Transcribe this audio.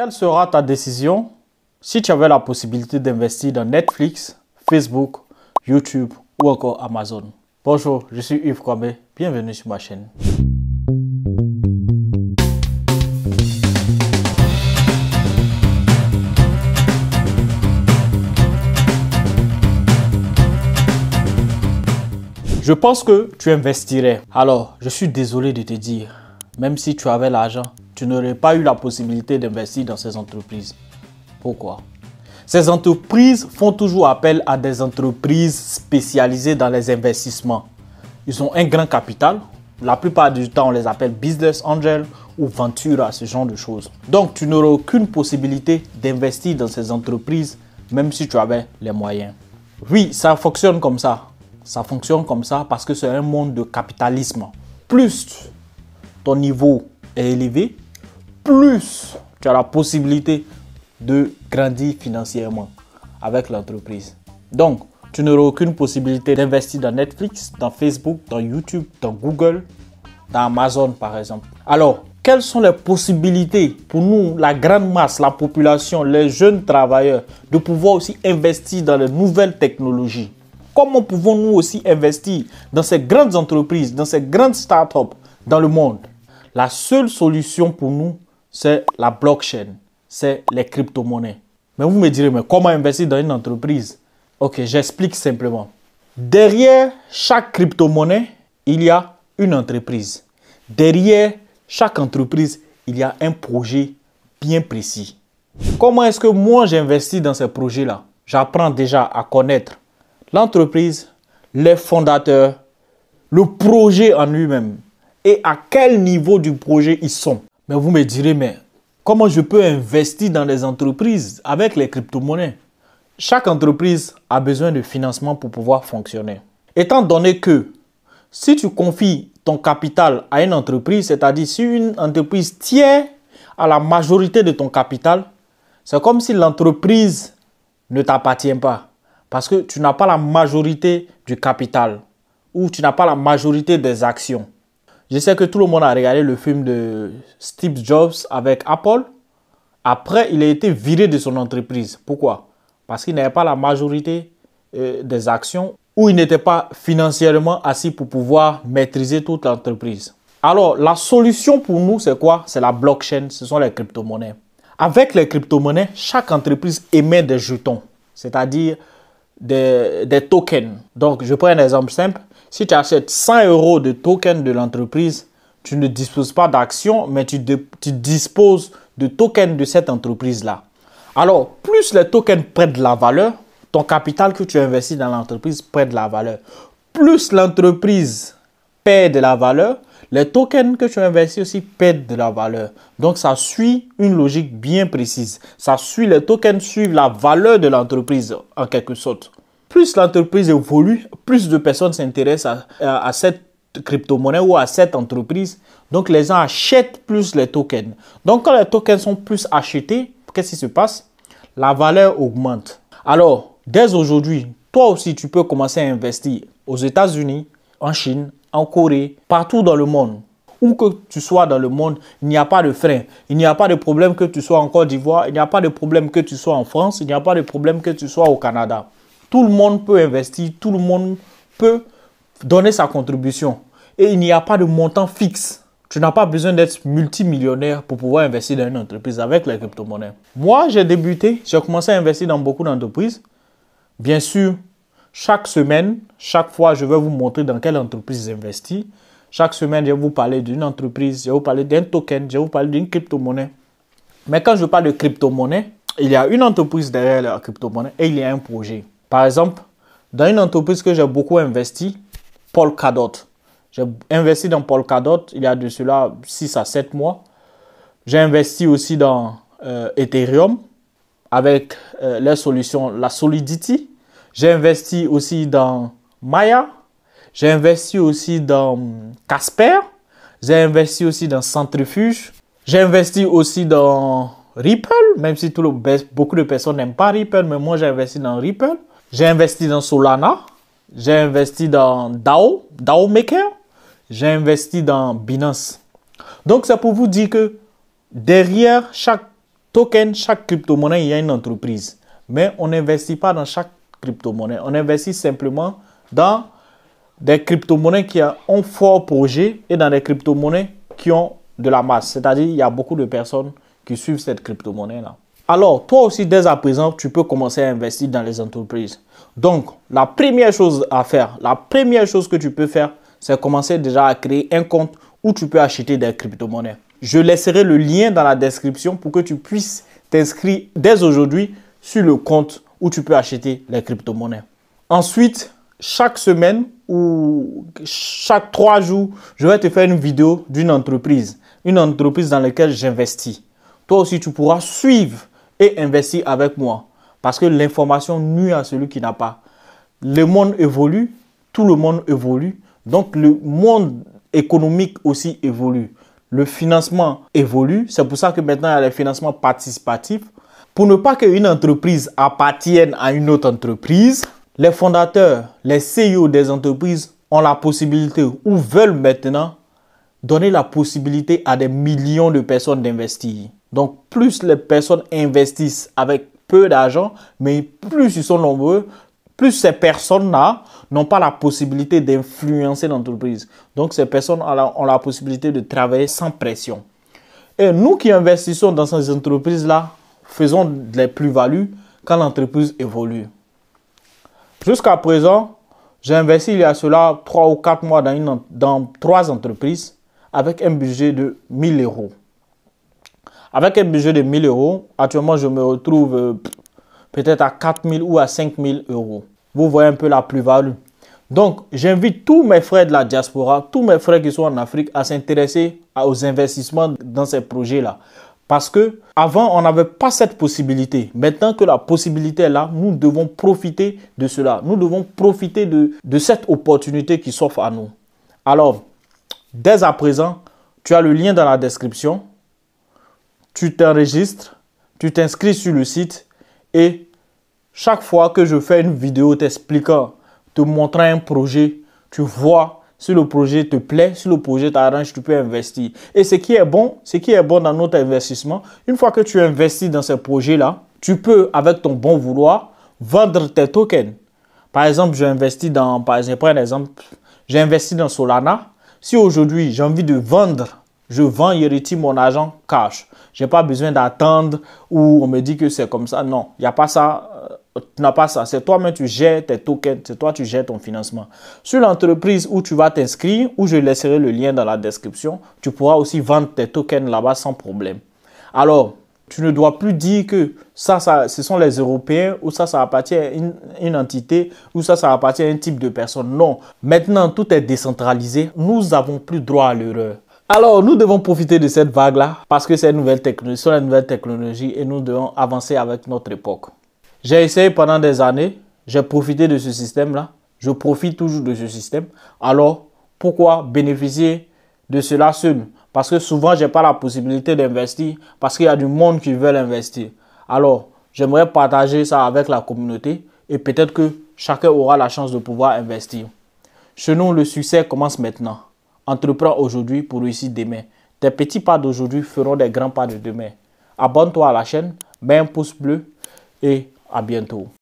Quelle sera ta décision si tu avais la possibilité d'investir dans Netflix, Facebook, YouTube ou encore Amazon Bonjour, je suis Yves Kwame, bienvenue sur ma chaîne. Je pense que tu investirais. Alors, je suis désolé de te dire, même si tu avais l'argent, tu n'aurais pas eu la possibilité d'investir dans ces entreprises. Pourquoi Ces entreprises font toujours appel à des entreprises spécialisées dans les investissements. Ils ont un grand capital. La plupart du temps, on les appelle business angels ou à ce genre de choses. Donc, tu n'auras aucune possibilité d'investir dans ces entreprises, même si tu avais les moyens. Oui, ça fonctionne comme ça. Ça fonctionne comme ça parce que c'est un monde de capitalisme. Plus ton niveau est élevé, plus tu as la possibilité de grandir financièrement avec l'entreprise. Donc, tu n'auras aucune possibilité d'investir dans Netflix, dans Facebook, dans YouTube, dans Google, dans Amazon par exemple. Alors, quelles sont les possibilités pour nous, la grande masse, la population, les jeunes travailleurs, de pouvoir aussi investir dans les nouvelles technologies Comment pouvons-nous aussi investir dans ces grandes entreprises, dans ces grandes startups dans le monde La seule solution pour nous, c'est la blockchain, c'est les crypto-monnaies. Mais vous me direz, mais comment investir dans une entreprise Ok, j'explique simplement. Derrière chaque crypto-monnaie, il y a une entreprise. Derrière chaque entreprise, il y a un projet bien précis. Comment est-ce que moi j'investis dans ce projet là J'apprends déjà à connaître l'entreprise, les fondateurs, le projet en lui-même et à quel niveau du projet ils sont. Mais vous me direz, mais comment je peux investir dans des entreprises avec les crypto-monnaies Chaque entreprise a besoin de financement pour pouvoir fonctionner. Étant donné que si tu confies ton capital à une entreprise, c'est-à-dire si une entreprise tient à la majorité de ton capital, c'est comme si l'entreprise ne t'appartient pas parce que tu n'as pas la majorité du capital ou tu n'as pas la majorité des actions. Je sais que tout le monde a regardé le film de Steve Jobs avec Apple. Après, il a été viré de son entreprise. Pourquoi Parce qu'il n'avait pas la majorité euh, des actions ou il n'était pas financièrement assis pour pouvoir maîtriser toute l'entreprise. Alors, la solution pour nous, c'est quoi C'est la blockchain, ce sont les crypto-monnaies. Avec les crypto-monnaies, chaque entreprise émet des jetons, c'est-à-dire des, tokens. Donc, je prends un exemple simple. Si tu achètes 100 euros de tokens de l'entreprise, tu ne disposes pas d'actions, mais tu, disposes de tokens de cette entreprise-là. Alors, plus les tokens prennent de la valeur, ton capital que tu investis dans l'entreprise prend de la valeur. Plus l'entreprise perd de la valeur, les tokens que tu investis aussi perdent de la valeur. Donc, ça suit une logique bien précise. Ça suit, les tokens suivent la valeur de l'entreprise en quelque sorte plus l'entreprise évolue, plus de personnes s'intéressent à, cette crypto-monnaie ou à cette entreprise. Donc, les gens achètent plus les tokens. Donc, quand les tokens sont plus achetés, qu'est-ce qui se passe La valeur augmente. Alors, dès aujourd'hui, toi aussi, tu peux commencer à investir aux États-Unis, en Chine, en Corée, partout dans le monde. Où que tu sois dans le monde, il n'y a pas de frein. Il n'y a pas de problème que tu sois en Côte d'Ivoire, il n'y a pas de problème que tu sois en France, il n'y a pas de problème que tu sois au Canada. Tout le monde peut investir, tout le monde peut donner sa contribution. Et il n'y a pas de montant fixe. Tu n'as pas besoin d'être multimillionnaire pour pouvoir investir dans une entreprise avec la crypto monnaie Moi, j'ai débuté, j'ai commencé à investir dans beaucoup d'entreprises. Bien sûr, chaque semaine, chaque fois, je vais vous montrer dans quelle entreprise j'investis. Chaque semaine, je vais vous parler d'une entreprise, je vais vous parler d'un token, je vais vous parler d'une crypto-monnaie. Mais quand je parle de crypto-monnaie, il y a une entreprise derrière la crypto-monnaie et il y a un projet. Par exemple, dans une entreprise que j'ai beaucoup investi, Polkadot. J'ai investi dans Polkadot il y a de cela 6 à 7 mois. J'ai investi aussi dans euh, Ethereum avec euh, la solution, la Solidity. J'ai investi aussi dans Maya. J'ai investi aussi dans Casper. J'ai investi aussi dans Centrifuge. J'ai investi aussi dans Ripple, même si tout le, beaucoup de personnes n'aiment pas Ripple, mais moi j'ai investi dans Ripple. J'ai investi dans Solana. J'ai investi dans DAO, DAO Maker. J'ai investi dans Binance. Donc, c'est pour vous dire que derrière chaque token, chaque crypto-monnaie, il y a une entreprise. Mais on n'investit pas dans chaque crypto-monnaie. On investit simplement dans des crypto-monnaies qui ont fort projet et dans des crypto-monnaies qui ont de la masse. C'est-à-dire, il y a beaucoup de personnes qui suivent cette crypto-monnaie-là. Alors, toi aussi, dès à présent, tu peux commencer à investir dans les entreprises. Donc, la première chose à faire, la première chose que tu peux faire, c'est commencer déjà à créer un compte où tu peux acheter des crypto-monnaies. Je laisserai le lien dans la description pour que tu puisses t'inscrire dès aujourd'hui sur le compte où tu peux acheter les crypto-monnaies. Ensuite, chaque semaine ou chaque trois jours, je vais te faire une vidéo d'une entreprise, une entreprise dans laquelle j'investis. Toi aussi, tu pourras suivre et investir avec moi. Parce que l'information nuit à celui qui n'a pas. Le monde évolue, tout le monde évolue. Donc le monde économique aussi évolue. Le financement évolue. C'est pour ça que maintenant il y a les financements participatifs. Pour ne pas qu'une entreprise appartienne à une autre entreprise, les fondateurs, les CEO des entreprises ont la possibilité ou veulent maintenant donner la possibilité à des millions de personnes d'investir. Donc, plus les personnes investissent avec peu d'argent, mais plus ils sont nombreux, plus ces personnes-là n'ont pas la possibilité d'influencer l'entreprise. Donc, ces personnes ont la, possibilité de travailler sans pression. Et nous qui investissons dans ces entreprises-là, faisons les plus-values quand l'entreprise évolue. Jusqu'à présent, j'ai investi il y a cela 3 ou 4 mois dans, trois dans entreprises avec un budget de 1000 euros. Avec un budget de 1000 euros, actuellement, je me retrouve euh, peut-être à 4000 ou à 5000 euros. Vous voyez un peu la plus-value. Donc, j'invite tous mes frères de la diaspora, tous mes frères qui sont en Afrique, à s'intéresser aux investissements dans ces projets-là. Parce que avant, on n'avait pas cette possibilité. Maintenant que la possibilité est là, nous devons profiter de cela. Nous devons profiter de cette opportunité qui s'offre à nous. Alors, dès à présent, tu as le lien dans la description tu t'enregistres, tu t'inscris sur le site et chaque fois que je fais une vidéo t'expliquant, te montrant un projet, tu vois si le projet te plaît, si le projet t'arrange, tu peux investir. Et ce qui est bon, ce qui est bon dans notre investissement, une fois que tu investis dans ce projet-là, tu peux, avec ton bon vouloir, vendre tes tokens. Par exemple, j'ai investi dans, par exemple, j'ai investi dans Solana. Si aujourd'hui j'ai envie de vendre je vends et mon agent, cash. Je n'ai pas besoin d'attendre où on me dit que c'est comme ça. Non, il n'y a pas ça. Euh, tu n'as pas ça. C'est toi-même, tu gères tes tokens. C'est toi, tu gères ton financement. Sur l'entreprise où tu vas t'inscrire, où je laisserai le lien dans la description, tu pourras aussi vendre tes tokens là-bas sans problème. Alors, tu ne dois plus dire que ça, ça ce sont les Européens ou ça, ça appartient à une, entité ou ça, ça appartient à un type de personne. Non. Maintenant, tout est décentralisé. Nous n'avons plus droit à l'erreur. Alors, nous devons profiter de cette vague-là parce que c'est une nouvelle technologie et nous devons avancer avec notre époque. J'ai essayé pendant des années, j'ai profité de ce système-là, je profite toujours de ce système. Alors, pourquoi bénéficier de cela seul Parce que souvent, je n'ai pas la possibilité d'investir parce qu'il y a du monde qui veut investir. Alors, j'aimerais partager ça avec la communauté et peut-être que chacun aura la chance de pouvoir investir. Chez nous, le succès commence maintenant. Entreprends aujourd'hui pour réussir demain. Tes petits pas d'aujourd'hui feront des grands pas de demain. Abonne-toi à la chaîne, mets un pouce bleu et à bientôt.